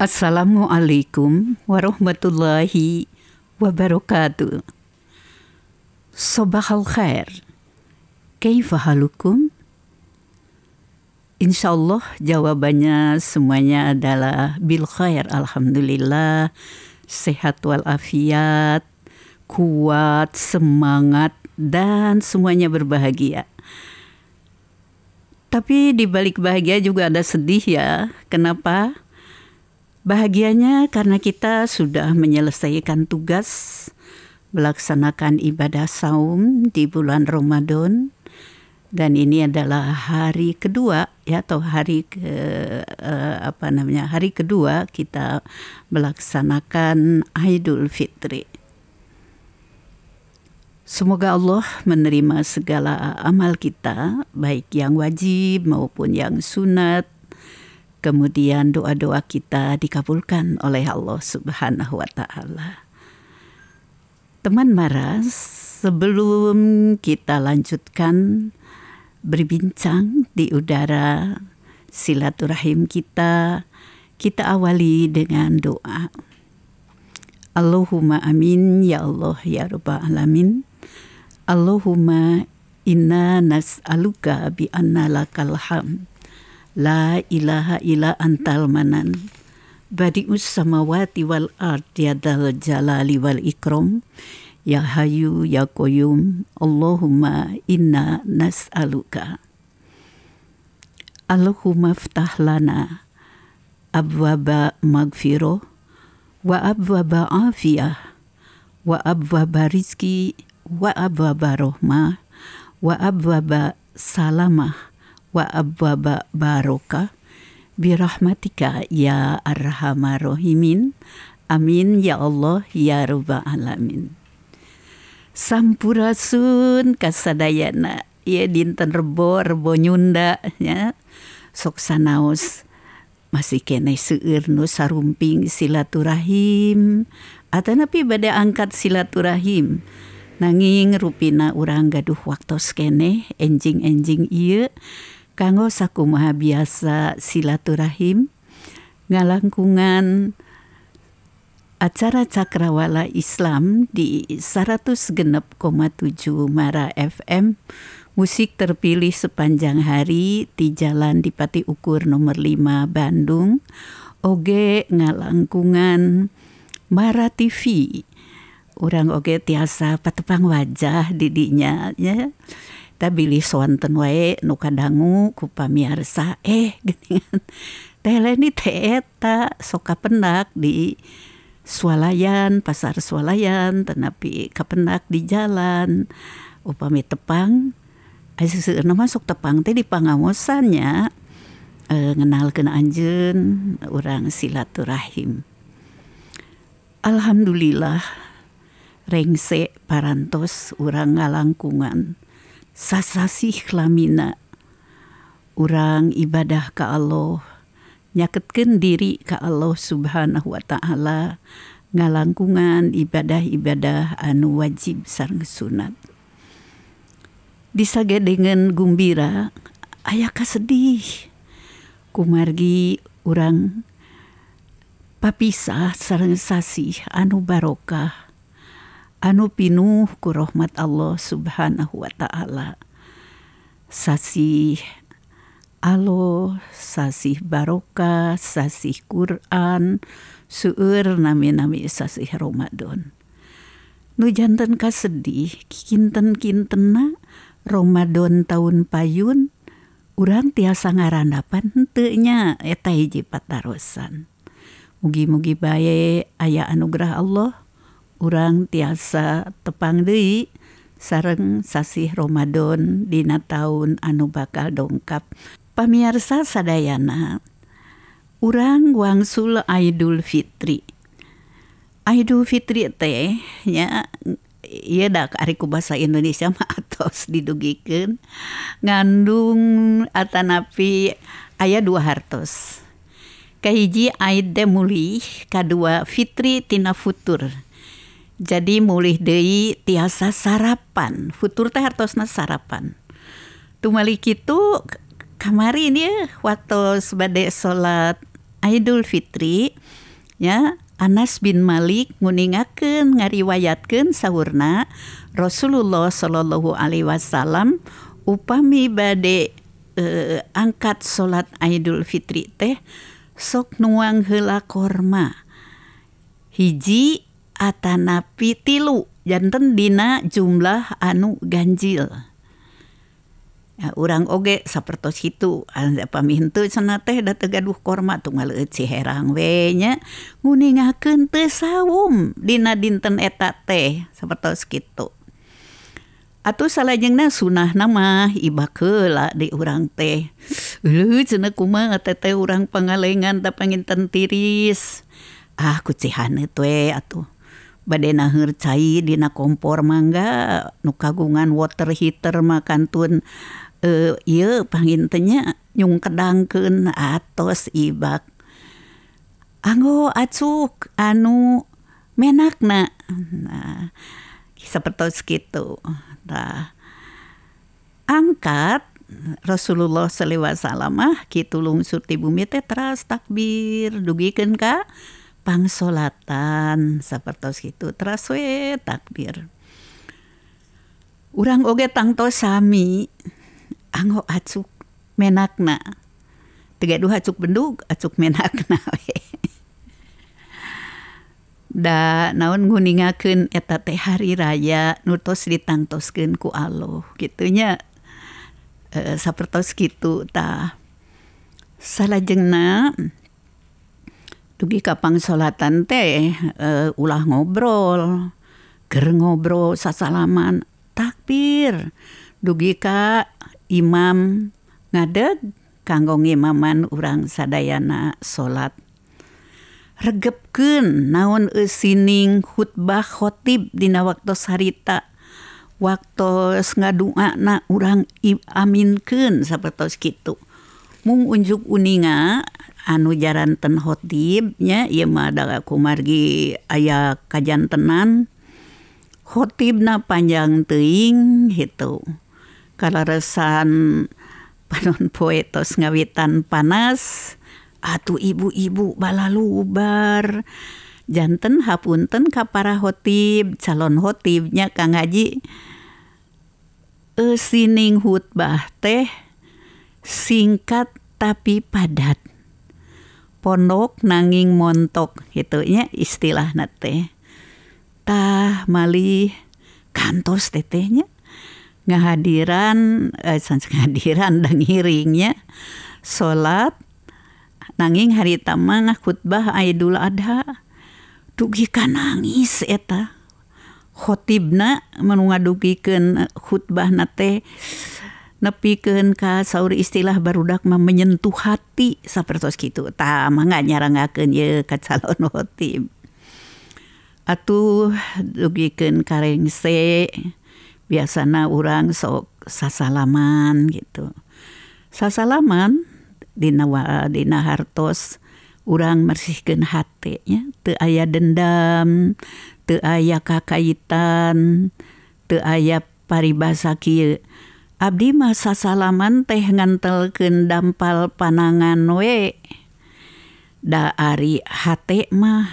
Assalamualaikum warahmatullahi wabarakatuh. Sobahal khair. Kaifahalukum? Insya Allah jawabannya semuanya adalah bil khair. Alhamdulillah sehat walafiat, kuat, semangat, dan semuanya berbahagia. Tapi di balik bahagia juga ada sedih ya. Kenapa? Kenapa? Bahagianya karena kita sudah menyelesaikan tugas melaksanakan ibadah saum di bulan Ramadan dan ini adalah hari kedua ya atau hari ke eh, apa namanya hari kedua kita melaksanakan Idul Fitri. Semoga Allah menerima segala amal kita baik yang wajib maupun yang sunat Kemudian doa-doa kita dikabulkan oleh Allah Subhanahu wa taala. Teman Maras, sebelum kita lanjutkan berbincang di udara silaturahim kita, kita awali dengan doa. Allahumma amin ya Allah ya Rabbal alamin. Allahumma inna nas'aluka bi anna La ilaha ila antalmanan. manan. Badi'us samawati wal arti ya jalali wal ikram. Ya hayu ya koyum. Allahumma inna nas'aluka. Allahumma ftah lana abwaba magfiro wa abwaba afiyah wa abwaba rizki wa abwaba rohmah wa abwaba salamah wa abwaba baroka birahmatika ya arhamarohimin, Amin ya Allah ya rabbal alamin. Sampurasun kasadayana ya dinten rebo rebo nyunda ya sok sanaos masih kene seueur nu sarumping silaturahim atanapi pada angkat silaturahim nanging rupina urang gaduh waktu kene enjing-enjing ieu kanggo saku maha biasa silaturahim ngalangkungan acara cakrawala Islam di 100 genep Mara FM musik terpilih sepanjang hari di Jalan Dipati Ukur nomor 5 Bandung oge ngalangkungan Mara TV orang oge tiasa patepang wajah didinya ya kita beli swanten wae nuka dangu ku eh geningan teleni teh eta soka pendak di swalayan pasar swalayan tenapi kapendak di jalan upami tepang nama sok tepang teh di pangamosannya e, eh, ngenal kena anjen orang silaturahim Alhamdulillah rengse parantos orang ngalangkungan sasasih lamina orang ibadah ke Allah nyaketkan diri ke Allah subhanahu wa ta'ala ngalangkungan ibadah-ibadah anu wajib sarang sunat disage dengan gembira ayah sedih kumargi orang papisah sarang sasih anu barokah anu pinuh ku rahmat Allah subhanahu wa ta'ala. Sasih alo, sasih baroka sasih Quran, suur nami-nami sasih Ramadan. Nu jantan kasedih, kinten-kintena Ramadan tahun payun, urang tiasa ngarandapan hentenya eta hiji patarosan. Mugi-mugi baye aya anugerah Allah, urang tiasa tepang Dei sareng sasih Romadhon Dina tahun anu bakal dongkap pamiarsa sadayana urang wangsul Aidul Fitri Aidul Fitri tehnya iya dak ariku bahasa Indonesia mah atos didugikan ngandung atanapi ayah dua hartos kahiji Aidemuli mulih kedua fitri tina futur jadi mulih dei tiasa sarapan. Futur teh hartosna sarapan. Tumali kitu kamari ini ya, waktu sebade salat Idul Fitri ya Anas bin Malik nguningaken ngariwayatkeun sahurna Rasulullah Shallallahu alaihi wasallam upami bade eh, angkat salat Idul Fitri teh sok nuang helakorma korma. Hiji pi tilujanntendina jumlah anu ganjil orang oge itu pamintu sana tehuhmaangnyaing Dina dinten eteta gitu atuh salah jenya sunnah nama iba kelak di urang teh je orang pengalenganpanginten tiris ah kucehane tuhe atuh badai nahir cai dina kompor mangga nu kagungan water heater makantun eh iya pangintenya nyung kedangken atos ibak anggo acuk anu menakna nah seperti gitu nah angkat Rasulullah SAW gitu lungsur surti bumi teh teras takbir dugikan kak solatan sapertos itu teraswe takdir urang oge tangto sami anggo acuk menakna tegaduh acuk benduk acuk menakna we da naon guningakeun eta teh hari raya nutos ditangtoskeun ku alo gitunya e, sapertos gitu ta salah jengna. kapang salatan teh eh, ulah ngobrol ger ngobrol sasaman takdir dugi Kak Imam ngade kanggonge Maman urang saddayana salat regepken naonining khutbahkhoibdina waktu saita waktu ngadu u aminken seperti gitu mung unjuk uninga anu jaranten khotibnya ia mah ada kumargi ayah tenan hotibna panjang teing gitu resan panon poetos ngawitan panas atau ibu-ibu balalubar lubar janten hapunten kapara hotib calon hotibnya Kang Haji e sining khutbah teh singkat tapi padat. Pondok nanging montok gitu. nya istilah nate. Tah mali kantos tetehnya ngahadiran eh, ngahadiran dan hiringnya salat nanging hari tama khutbah idul Adha dugi nangis eta khotibna menungadugikeun khutbah nate Nepikan ka saur istilah barudak mah menyentuh hati sapertos kitu tah mah nggak nyarangakeun ye ka calon hotib atuh kareng karengse biasana orang sok sasalaman gitu sasalaman dina dina hartos orang mersihkan hatinya te ayah dendam te ayah kakaitan te ayah paribasa kieu masa Salman teh ngantel kendampal pananganek hatmah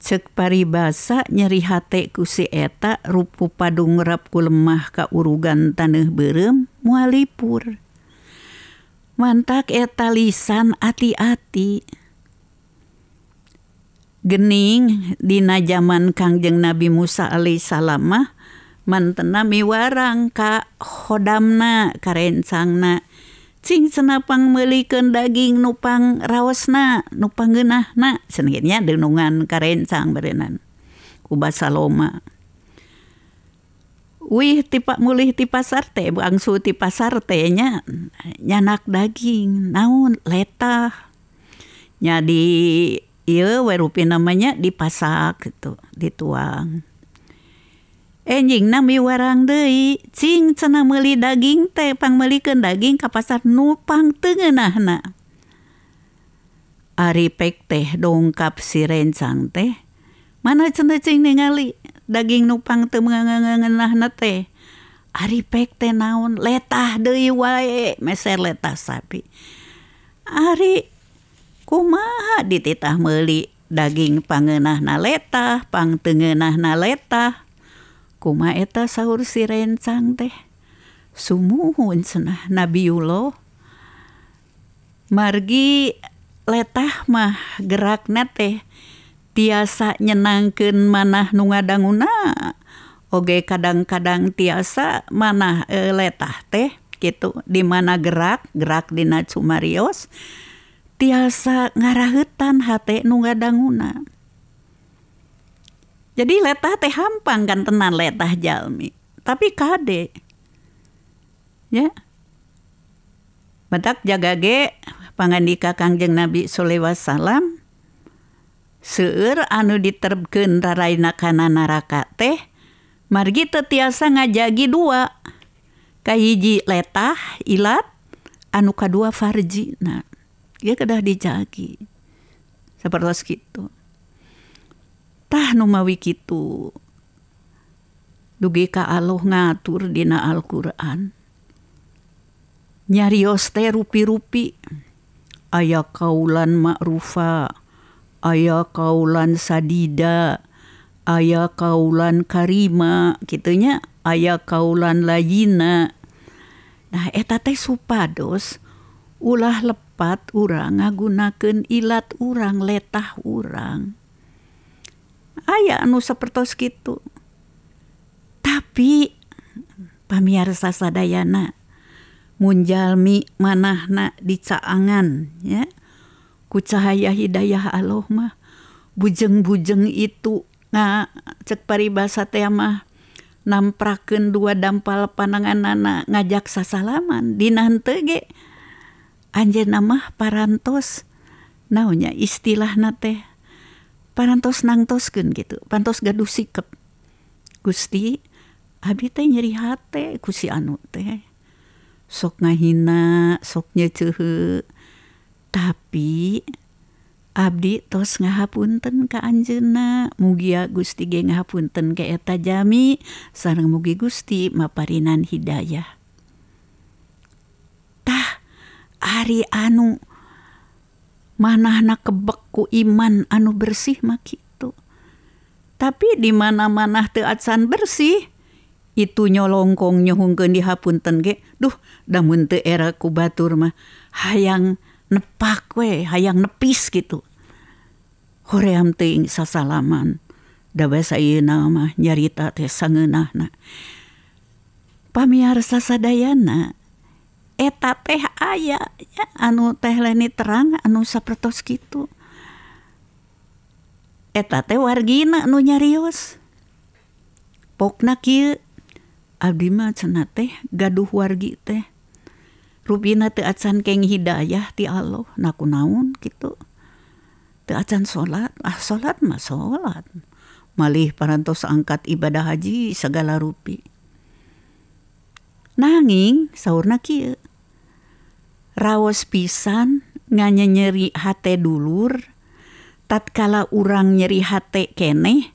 cekpari basa nyeri hatku siak rupu padungrapku lemah ke urugan tanuh berem mualipur manttak eteta lisan hati-hati Geningdinana zaman Kangjeng Nabi Musa Alaihissah mantena miwarang ka khodamna karencangna cing senapang meliken daging nupang rawasna nupang genahna, na senengitnya denungan karencang berenan kuba saloma Wih tipak mulih ti sarte teh bangsu ti pasar nyanak daging naun letah nyadi iya werupi namanya dipasak gitu dituang ing nami warang dei cena meli daging tehpang meken daging kapasat nupang tengenah na Ari pek teh dongkap sirencang teh Man cenecing ngali daging nupang tegangah nete Ari pekte naun letah dewi wae meser letah sapi Ari kuma di titah meli daging pangenah na letah pang tengenah na letah, kumaeta sahur sirencang teh sumnah Nabilo Margi letah mah gerak net teh tiasa nyenangkan mana nugadangguna Oke kadang-kadang tiasa mana e, letah teh gitu dimana gerak gerakdina cummrios tiasa ngarah hutan hatunggadangguna Jadi letah teh hampang kan tenan letah jalmi. Tapi kade. Ya. Batak jagage pangandika Kangjeng Nabi sallallahu wasallam seueur anu diterbkeun raraina kana naraka teh margi teu tiasa ngajagi dua. Kahiji letah ilat anu kadua farji. Nah, dia kedah dijagi. Seperti itu. numawi dugekah Allah ngatur di Alquran nyariosste rui-rupi aya kaulanmak'rufa aya kaulan sadida aya kaulan karima gitunya aya kaulan lainatate supados ulah lepat urang ngagunaken ilat urang letah urang aya anu sapertos kitu tapi pamiarsa sadayana munjalmi manahna dicaangan ya cahaya hidayah Allah mah bujeng-bujeng itu na cek paribasa teh mah namprakeun dua dampal pananganana ngajak sasalaman dinante ge anjeunna mah parantos naunya istilahna teh parantos nangtoskeun gitu pantos gaduh sikap Gusti abdi teh nyeri hate ku si anu teh sok ngahina sok nyeceuhe tapi abdi tos ngahapunten ka anjena mugia ya Gusti ge ngahapunten ke eta jami sareng mugi Gusti maparinan hidayah tah ari anu Mana anak ku iman anu bersih maki itu tapi di mana mana teatsan bersih itu nyolongkong nyohungkeun dihapunten ge duh damun teu era ku batur mah hayang nepak we hayang nepis gitu hoream teuing sasalaman da sayeuna mah nyarita teh sangeunahna pamiar sadayana eta teh aya ya, anu teh leni terang anu sapertos gitu eta teh wargina anu nyarios pokna kieu abdi mah cenah teh gaduh wargi teh rubina teu acan keng hidayah ti Allah na kunaon kitu teu acan salat ah salat mah salat malih parantos angkat ibadah haji segala rupi nanging saurna kieu Rawos pisan nganya nyeri hate dulur tatkala urang nyeri hate kene,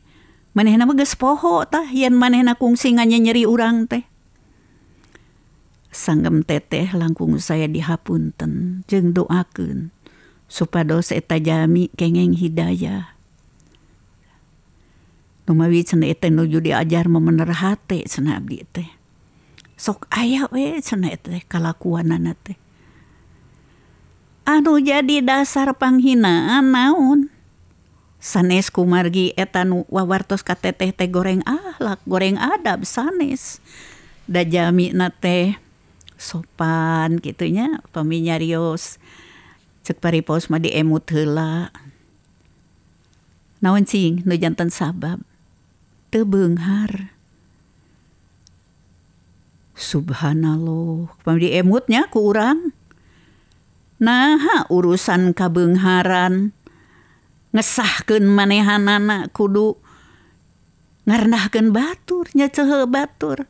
maneh nama ges poho tah yen manehna kungsi nganya nyeri urang teh sanggem teteh langkung saya dihapunten jeng doakan supados eta jami kengeng hidayah Numawi cenah ete nuju diajar memener hate cenah abdi teh. Sok ayak we cenah teh kuana teh anu jadi dasar panghinaan naun sanes kumargi etanu wawartos ka teteh teh goreng ahlak goreng adab sanes da jami nate sopan gitunya peminyarios cek paripos mah diemut heula naon cing nu jantan sabab teu beunghar subhanallah pam diemutnya ku urang Nahha urusankabharan ngesahken manehanan kudu ngarnaken baturnya cehe batur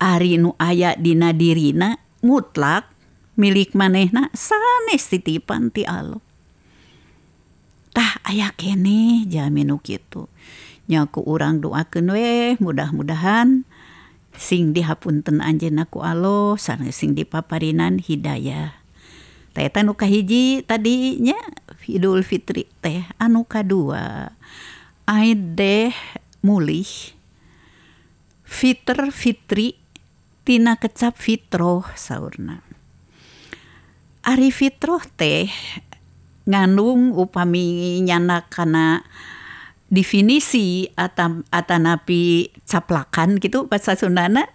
Arnu aya didirina mutlak milik maneh san Sititi Allahtah aya kene jaminkinyaku urang doakkeneh mudah-mudahan sing dihapunten anjinku Allah saning dipaparinan Hidayahah teh tanuka kahiji tadinya Idul Fitri teh anu kedua Aid mulih Fitr Fitri tina kecap fitroh saurna Ari fitroh teh ngandung upami nyana kana definisi atam atanapi caplakan gitu bahasa Sundana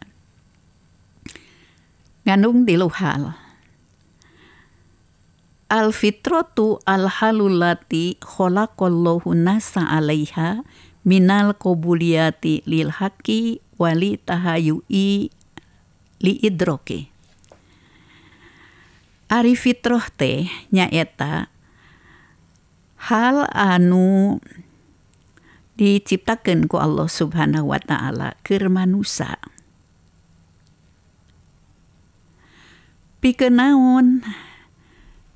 ngandung di luhal al fitratu al halulati nasa alaiha minal kobuliati lil haki wali tahayui li idroki. Ari fitroh teh nyaeta hal anu diciptakan ku Allah subhanahu wa ta'ala keur manusia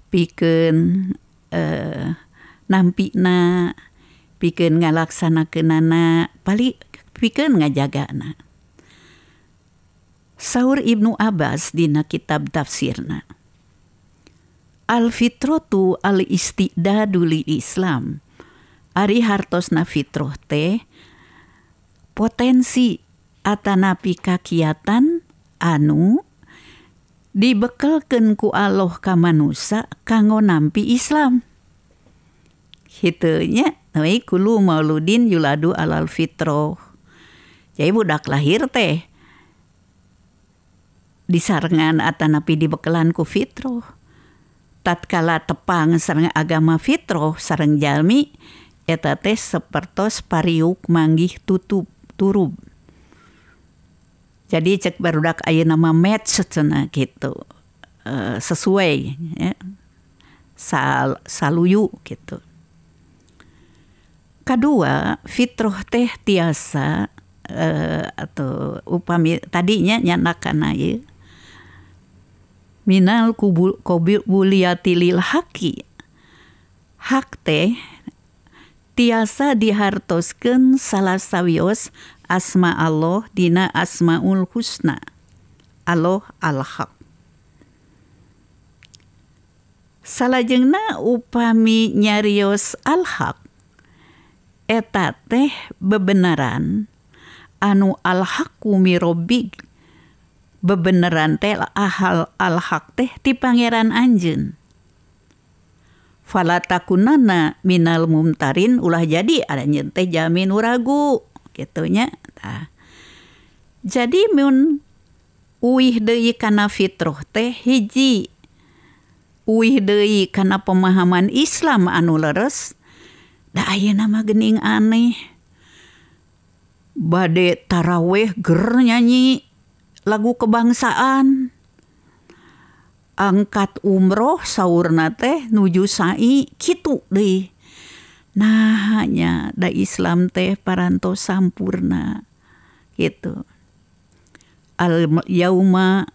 pikeun uh, eh, nampina pikeun ngalaksanakeunana pali pikeun ngajagana Saur Ibnu Abbas dina kitab tafsirna Al fitrotu al istidadu li Islam Ari hartosna fitroh teh potensi atanapi kakiatan anu dibekelken ku Allah ka manusia kanggo nampi Islam. Hitunya namai kulu mauludin yuladu alal fitro. Jadi ya, budak lahir teh disarengan atanapi dibekelan ku fitro. Tatkala tepang sareng agama fitro sareng jalmi etate sepertos pariuk manggih tutup turub jadi cek barudak aye nama match cina gitu eh, sesuai ya. Sal, saluyu gitu kedua fitroh teh tiasa uh, atau upami tadinya nyanakan aja minal kubul kubul buliatilil haki hak teh tiasa dihartoskan salah sawios asma Allahdina asmaul Husna Allah alhaq salahjenah upami nyarius alhaq eteta teh bebenaran anu alhakumirobi bebenan telaal alhaq teh di Pangeran Anjing Hai fala takunna minal mumtarin ulah jadi ada nyente jamin uragu gitu nah. jadi mun uih deui kana fitrah teh hiji uih deui kana pemahaman Islam anu leres da nama gening aneh bade taraweh ger nyanyi lagu kebangsaan angkat umroh saurna teh nuju sai kitu deui nah hanya da Islam teh paranto sampurna gitu al yauma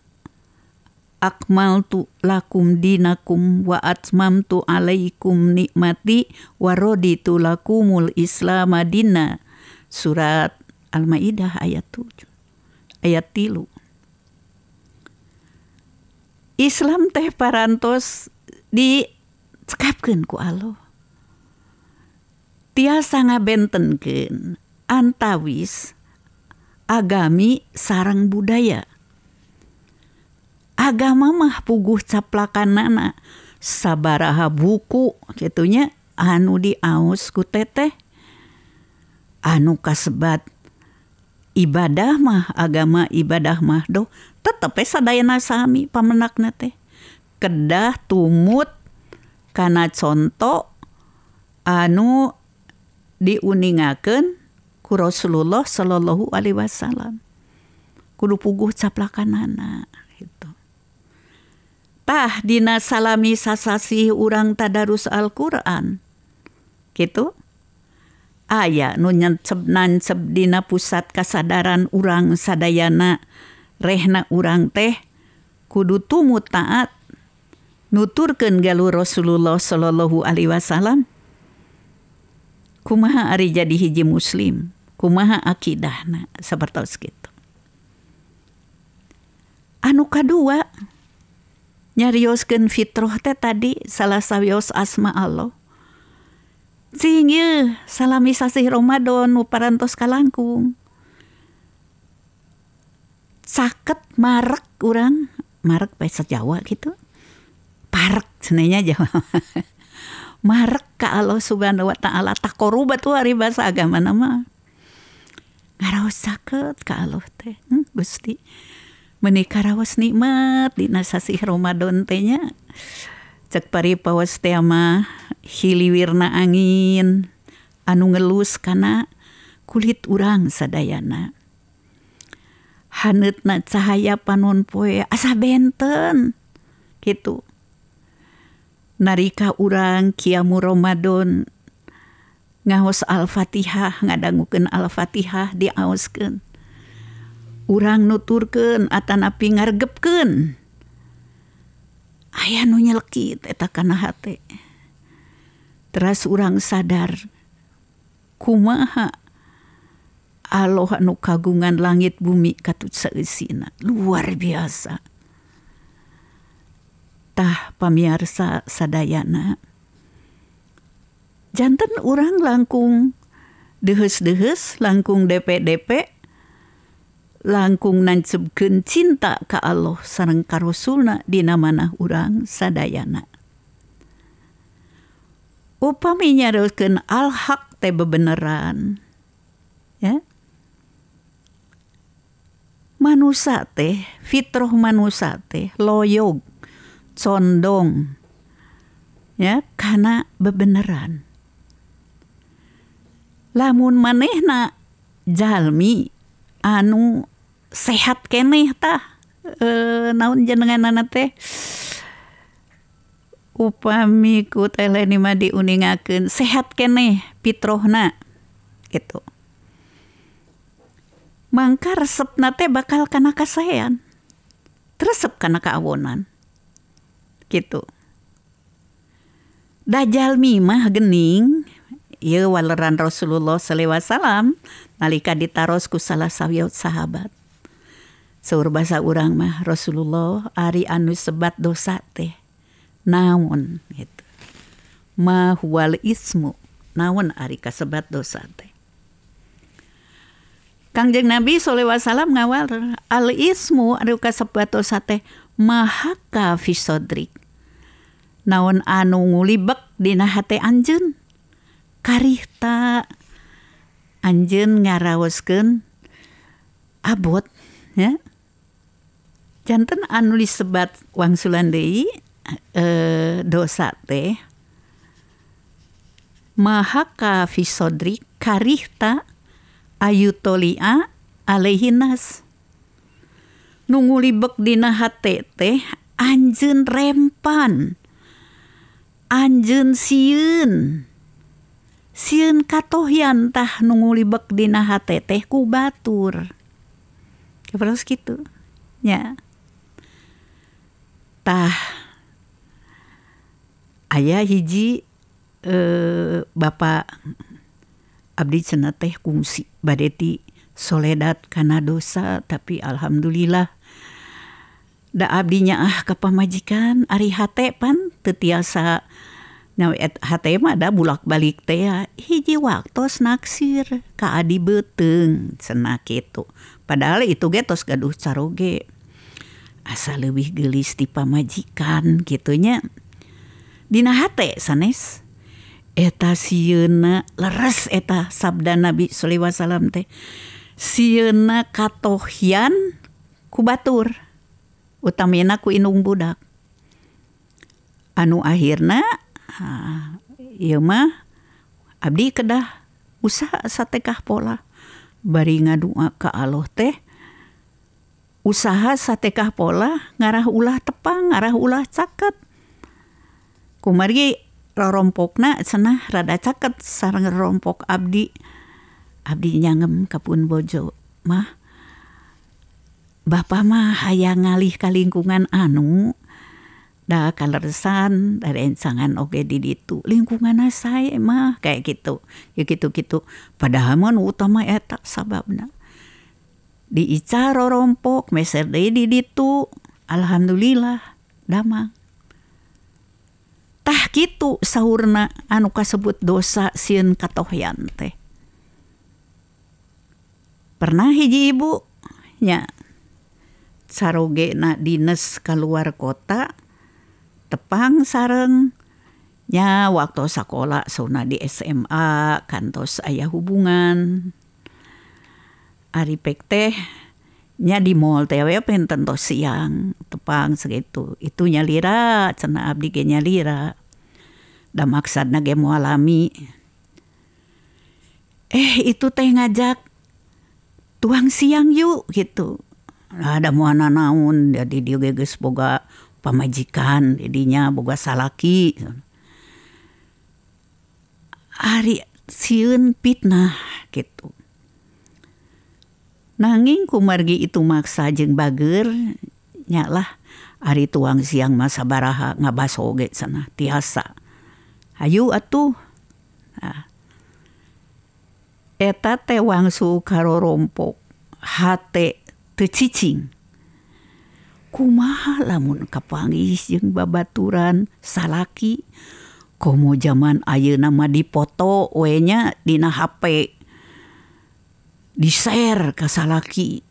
akmal tu lakum dinakum wa atmam tu alaikum nikmati wa roditu lakumul islamadina surat al-maidah ayat 7 ayat tilu Islam teh parantos di cekapkan ku Allah tiasa ngabentenken antawis agami sarang budaya agama mah puguh caplakan nana sabaraha buku gitunya anu diaus ku teteh anu kasebat ibadah mah agama ibadah mah do tetep sadayana sami pamenakna nate kedah tumut karena contoh anu diuningakken ku Rasulullah Shallallahu Alaihi Wasallam kudu puguh capplakan anak itu Haitahdina salami sasasi urang tadaus Alquran gitu ayaah nunnya cenan cedina pusat kasadaran urang saddayana rehna urang teh kudu tumut taat nuturkenjalur Rasulullah Shallallahu Alaihi Wasallam kumaha ari jadi hiji muslim kumaha akidahna seperti itu. anu kedua nyarioskeun fitroh teh tadi salah sawios asma Allah Singe salami sasih Ramadan parantos kalangkung. Saket marek urang, marek bahasa Jawa gitu. Parek senenya Jawa. marek ka Allah subhanahu wa ta'ala tak tuh hari bahasa agama nama ngaraos sakit ka Allah teh hmm, gusti menikah rawas nikmat di nasasih Ramadan tehnya cek pari pawas teh hiliwirna angin anu ngelus karena kulit urang sadayana hanetna cahaya panon poe asa benten gitu narika urang kiamu Romadhon ngaos al-fatihah ngadangguken al-fatihah diaosken urang nuturken atanapi ngargepken ayaah nu nyelkit eta kana hate teras urang sadar kumaha Allah nu kagungan langit bumi katut seisina luar biasa Tah pamiarsa sadayana jantan orang langkung dehes-dehes langkung DP-DP langkung nancebkeun cinta ka Allah sarang Karusulna dinamana orang urang sadayana upami nyareuskeun al-haq teh bebeneran ya manusa teh fitroh manusa teh loyog condong ya karena bebeneran lamun manehna jalmi anu sehat keneh tah e, eh, naun jenengan teh upami ku teleni mah diuningakeun sehat keneh pitrohna itu. mangkar sepna teh bakal kana kasaean sep kana kaawonan gitu Dajjal mimah gening ya waleran Rasulullah SAW nalika ditaros ku salah sawiut sahabat seur bahasa urang mah Rasulullah Ari anu sebat dosa teh naon gitu mahwal ismu naon Ari kasebat dosa teh Kangjeng Nabi SAW ngawal al ismu anu sebat dosa teh mahaka fisodrik naon anu ngulibek dina hate anjun karihta anjeun ngaraoskeun abot ya jantan anu disebat wang sulandei e, eh, dosa teh maha ka fisodri karihta ayutolia alaihinas nungulibek dina hate teh anjeun rempan Anjen siun siun katohyantah nunguli bek dina hate ku batur terus ya, gitu ya tah ayah hiji eh, bapak abdi cenateh teh kungsi badeti soledat karena dosa tapi alhamdulillah da abdinya ah ke pamajikan ari hate pan tetiasa nyawa hate mah da bulak balik teh ya. hiji waktu naksir ka adi beteng cenah kitu padahal itu ge tos gaduh caroge asa lebih gelis ti pamajikan gitunya dina hate sanes eta sieuna leres eta sabda Nabi sallallahu alaihi wasallam teh sieuna katohian kubatur batur utamina ku inung budak anu akhirnya ya ah, mah abdi kedah usaha satekah pola bari ngadua ke Allah teh usaha satekah pola ngarah ulah tepang ngarah ulah caket kumari rorompokna senah rada caket sarang rompok abdi abdi nyangem kapun bojo mah Bapak mah hayang ngalih ke lingkungan anu da kaleresan dari encangan oge di ditu lingkungan saya mah kayak gitu ya gitu gitu padahal mah utama etak sababna di icaro rompok meser deui di ditu alhamdulillah damang tah gitu sahurna anu kasebut dosa sin katohyan teh pernah hiji ibu saroge na dinas keluar kota tepang sareng nya waktu sekolah sona di SMA kantos ayah hubungan Ari pek teh nya di mall teh we penten siang tepang segitu itu nyalira cena abdi ge nyalira da maksadna ge moalami eh itu teh ngajak tuang siang yuk gitu ada muana naun jadi dia geges boga pamajikan jadinya boga salaki hari siun fitnah gitu nanging kumargi itu maksa jeng bager nyalah hari tuang siang masa baraha ngabas oge sana tiasa ayu atuh nah. eta tewang su karo rompok hate tecicing. Kumaha lamun kapangis jeung babaturan salaki. Komo zaman ayeuna mah dipoto we nya dina HP. Di-share ka salaki.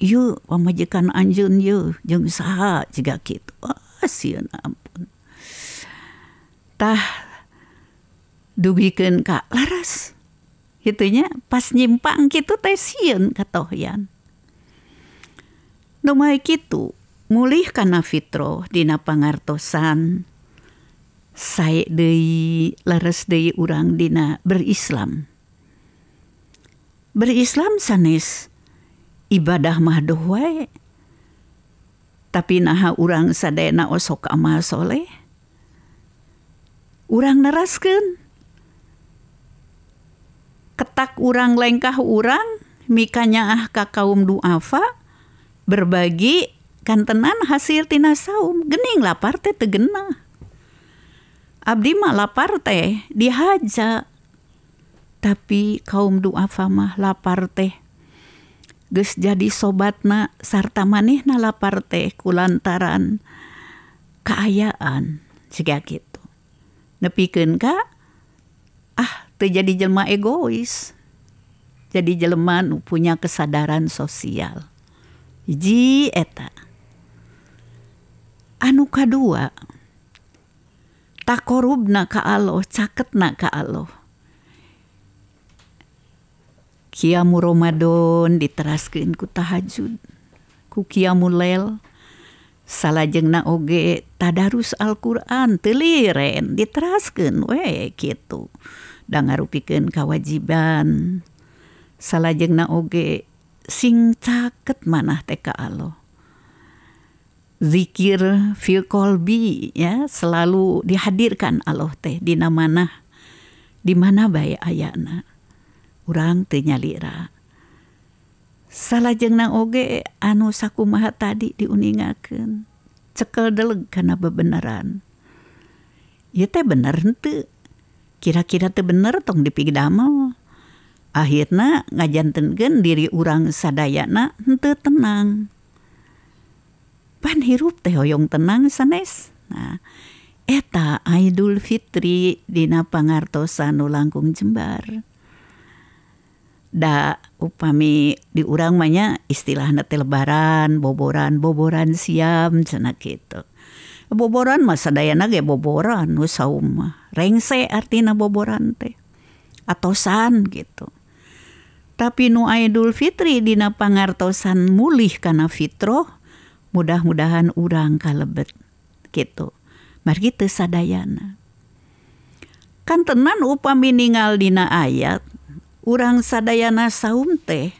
Ieu pamajikan anjeun ieu jeung saha jiga kitu. Ah, ampun. Tah dugikeun ka laras. Itunya pas nyimpang kitu teh sieun katohyan. Dumay kitu, mulih kana fitro dina pangartosan. Sae deui leres deui urang dina berislam. Berislam sanes ibadah mah wae. Tapi naha urang sadayana osok amal soleh. Urang neraskeun. Ketak urang lengkah urang mikanya ah ka kaum duafa berbagi kantenan hasil tina saum gening lapar teh tegena abdi mah lapar teh dihaja tapi kaum duafa mah lapar teh Gus jadi sobatna sarta na lapar teh kulantaran kaayaan siga gitu nepikeun ka ah teu jadi jelma egois jadi jelema punya kesadaran sosial anuka tako rubna ka Allah caket na Allah Kiamu Romadhon diteraskenku tahajud kuqel salah jengnah Ogetadarus Alquran teliren diteraasken we gitu dan ngarupikan kewajiban salah jengnah Oge sing caket manah teka alo, zikir fil kolbi ya selalu dihadirkan Allah teh di mana di mana bayi ayana urang teu nyalira jengna oge anu maha tadi diuningakeun cekel deleg karena bebeneran Ya teh bener ente kira-kira teh bener tong dipigdamel akhirnya ngajantengen diri urang sadayana henteu tenang pan hirup teh hoyong tenang sanes nah eta Aidul Fitri dina pangartosan nu langkung jembar da upami di urang manya istilahnya teh lebaran boboran boboran siam cenah gitu boboran mah sadayana ge boboran nu sauma rengse artina boboran teh atosan gitu tapi nu Aidul Fitri dina pangartosan mulih karena fitro mudah-mudahan urang kalebet gitu mari kita sadayana kan tenan upami ningal dina ayat urang sadayana saum teh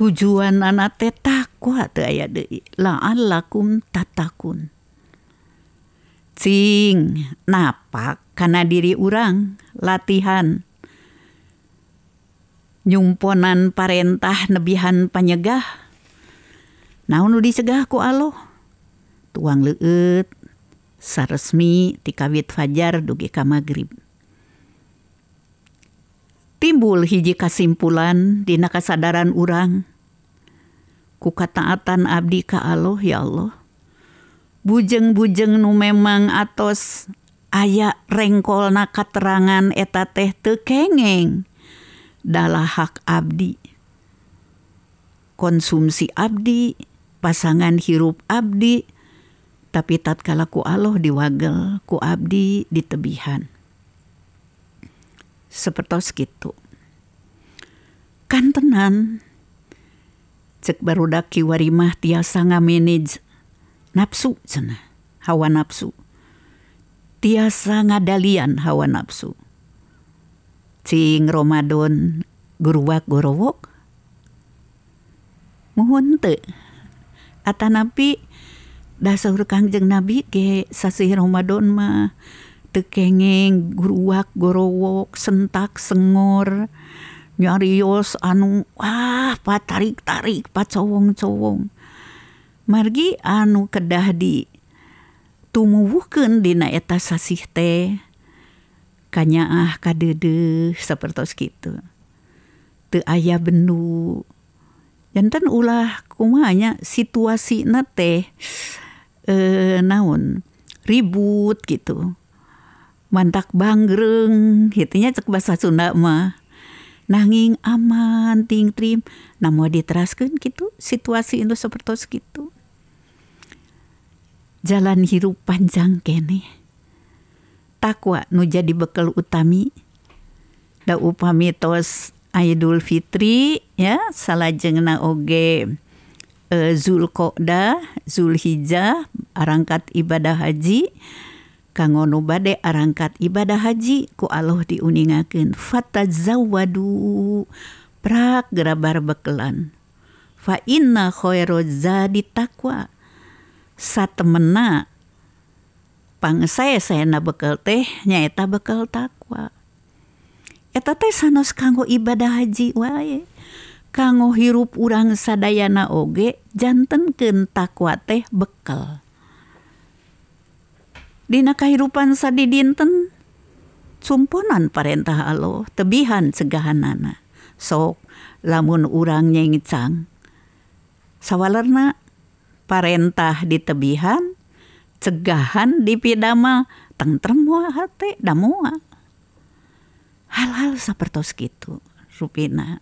tujuan anak teh takwa teh ayat deui la'an lakum tatakun cing napak karena diri urang latihan nyonan parentah nebihan panyegah na nu disegahku Allah tuang leet sa resmi tikawi fajar dugi Ka magrib timbul hiji kasimpulandina kasadaran urang kukataatan Abdi Ka Allah ya Allah bujeng-bujeng Nu memang atos aya rengkol naka terangan eta tehtekengeng dalah hak abdi. Konsumsi abdi, pasangan hirup abdi, tapi tatkala ku Allah diwagel, ku abdi di tebihan. Sepertos gitu. Kan tenan, cek baru daki warimah tiasa manage nafsu cenah, hawa nafsu. Tiasa ngadalian hawa nafsu Romadhonguruwakguru mo kata nabi das kangjeng nabi ke sasi Romadhon ma tekengeg guruakgururowo sentak sengor nyorios anu ah pa tarik-tarrik Pak cowwog cowong margi anu kedahdi tuwuken dina etasih teh. kanya ah kadede seperti gitu te ayah bendu jantan ulah kumanya situasi nate eh, naon ribut gitu mantak bangreng gitunya cek bahasa Sunda mah nanging aman ting trim namun diteraskan gitu situasi itu seperti gitu jalan hirup panjang kene takwa nu jadi bekal utami da upami tos Idul Fitri ya salajengna oge e, Zulkoda Zulhijjah arangkat ibadah haji nu bade arangkat ibadah haji ku Allah diuningakeun Fatazawadu prak gerabar bekelan fa inna khairu zadi takwa satemena saya saya na bekal tehnyaeta bekal takwa ibadah haji kamugo hirup urang sadana ogejanntenken takwa teh bekel Dikah kehidupan sadi dinten sumpunan perentah Allah tebihan segahana nana sok lamun urangnya ngi sawwana parentah di tebihan cegahan dipidama tentrem mua hati damua hal-hal seperti itu, rupina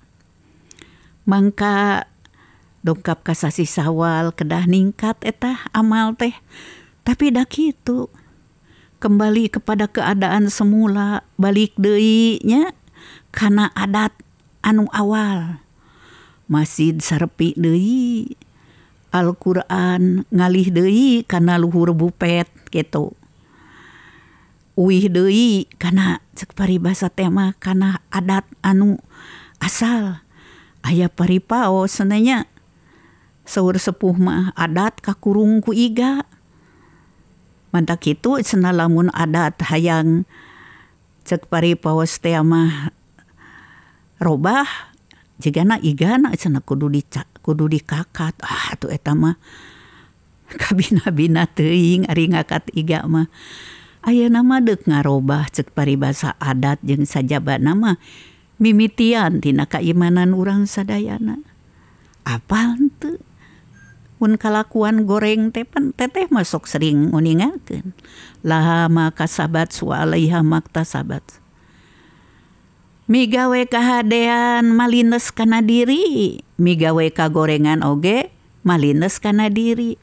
mangka dongkap kasasi sawal kedah ningkat etah amal teh tapi dah itu kembali kepada keadaan semula balik deinya karena adat anu awal masih serpi deh Alquran ngalih Dei karena luhur bupet gitu Uih Dei karena sekpari bahasa tema karena adat anu asal ayaah paripao senenya seur sepuh mah adat kakurungku iga mantak itu senalamun adat hayang cek paripao tema robah igadu dik kudu di kakatuhkat Ayo nama dek ngarubah cek pari bahasa adat yangng saja nama bimikiantina keimanan urangsadayana apakalalakuan goreng tepen tete masuk seringingken la maka kas suahamakkta sahabat migawe kahadean malines kana diri migawe kagorengan oge malines kana diri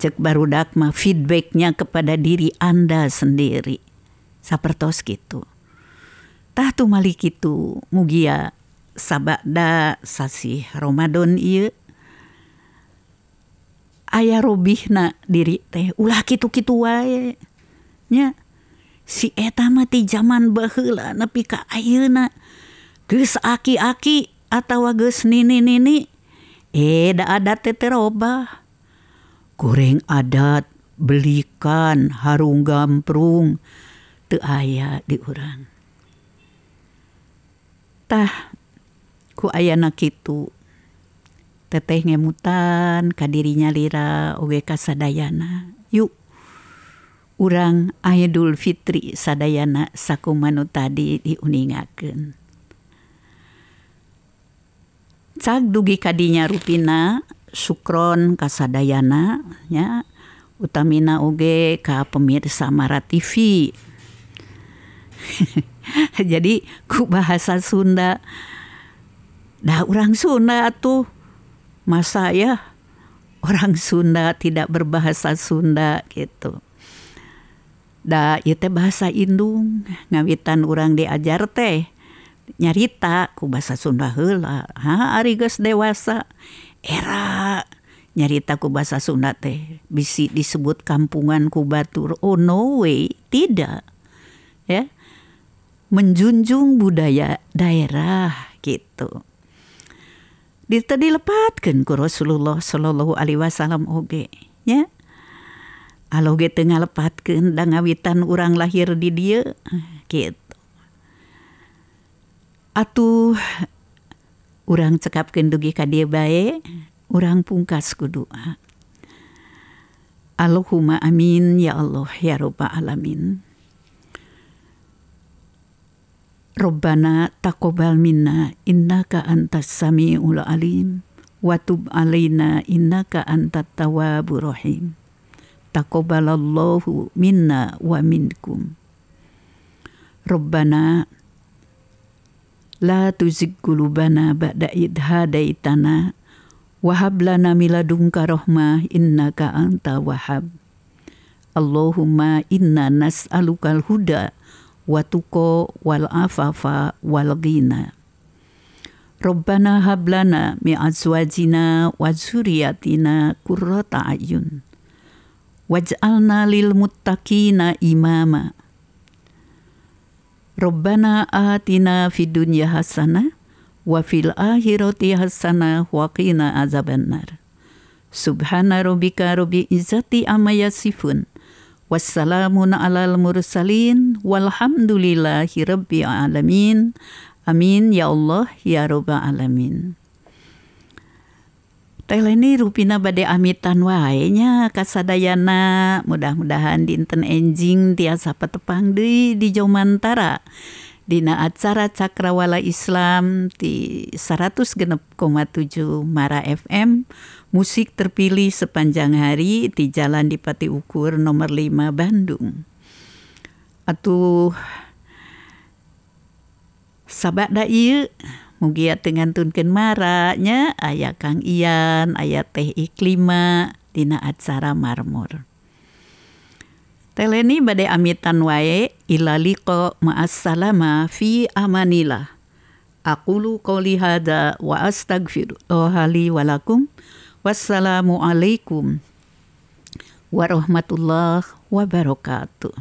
cek baru dakma feedbacknya kepada diri anda sendiri sapertos gitu tah tu malik itu mugia sabakda sasi Ramadan iya ayah robihna diri teh ulah kitu-kitu wae nya sieta mati zaman bahpi Kri aki-ki atau ada tete goreng adatbelikan harung gam perung te aya diurantah ku aya tetenge mutan kadirinya Lira UWK Sadayana urang Aidul Fitri sadayana sakumanu tadi diuningaken. Cak dugi kadinya rupina sukron kasadayana ya utamina oge ka pemirsa Mara TV. Jadi ku bahasa Sunda Dah orang Sunda tuh masa ya orang Sunda tidak berbahasa Sunda gitu da ieu teh bahasa Indung ngawitan urang diajar teh nyarita ku bahasa Sunda heula ha ari geus dewasa era nyarita ku bahasa Sunda teh bisi disebut kampungan ku batur oh no way tidak ya menjunjung budaya daerah gitu diteu lepatkan ku Rasulullah sallallahu alaihi wasallam oge ya ge tengah lepatkan dan ngawitan orang lahir di dia gitu atuh orang cekapkan dugi ka dia bae orang pungkas ku doa Allahumma amin ya Allah ya Roba alamin Rabbana taqobal minna innaka antas sami'ul alim wa tub alaina innaka antat tawwabur rahim taqabbalallahu minna wa minkum. Rabbana la tuzigh qulubana ba'da id hadaitana wa hab lana min ladunka rahmah innaka anta wahhab. Allahumma inna nas'alukal huda wa tuqa wal afafa wal ghina. Rabbana lana mi azwajina wa zuriyatina qurrata ayun waj'alna lil muttaqina imama. Rabbana atina fid dunya hasanah wa fil akhirati hasanah wa qina azabannar. Subhana rabbika rabbil izzati amma yasifun. Wassalamun alal mursalin walhamdulillahi rabbil alamin. Amin ya Allah ya rabbal alamin ini rupina Bade amitan nya kasadayana mudah-mudahan dinten enjing tiasa petepang di di Jomantara Dina acara Cakrawala Islam di 106,7 Mara FM musik terpilih sepanjang hari di Jalan Dipati Ukur nomor 5 Bandung. Atuh sabak da iya mugia dengan tunken maranya ayah Kang Ian ayah teh iklima Dina acara marmur Teleni badai amitan wae ilaliko ma'assalama fi aku lu qawli hada wa astaghfirullahali walakum Wassalamualaikum warahmatullahi wabarakatuh